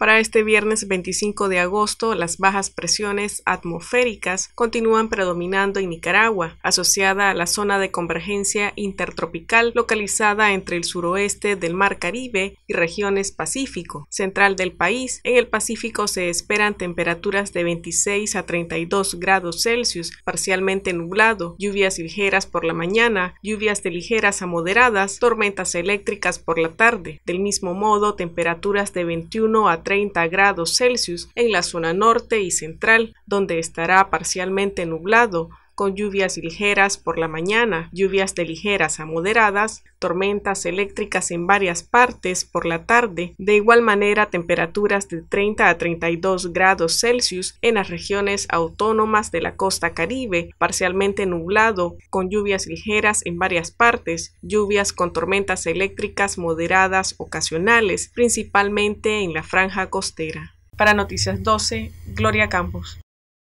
Para este viernes 25 de agosto, las bajas presiones atmosféricas continúan predominando en Nicaragua, asociada a la zona de convergencia intertropical localizada entre el suroeste del Mar Caribe y regiones Pacífico, central del país. En el Pacífico se esperan temperaturas de 26 a 32 grados Celsius, parcialmente nublado, lluvias ligeras por la mañana, lluvias de ligeras a moderadas, tormentas eléctricas por la tarde. Del mismo modo, temperaturas de 21 a 30 grados Celsius en la zona norte y central, donde estará parcialmente nublado con lluvias ligeras por la mañana, lluvias de ligeras a moderadas, tormentas eléctricas en varias partes por la tarde, de igual manera temperaturas de 30 a 32 grados Celsius en las regiones autónomas de la costa caribe, parcialmente nublado, con lluvias ligeras en varias partes, lluvias con tormentas eléctricas moderadas ocasionales, principalmente en la franja costera. Para Noticias 12, Gloria Campos.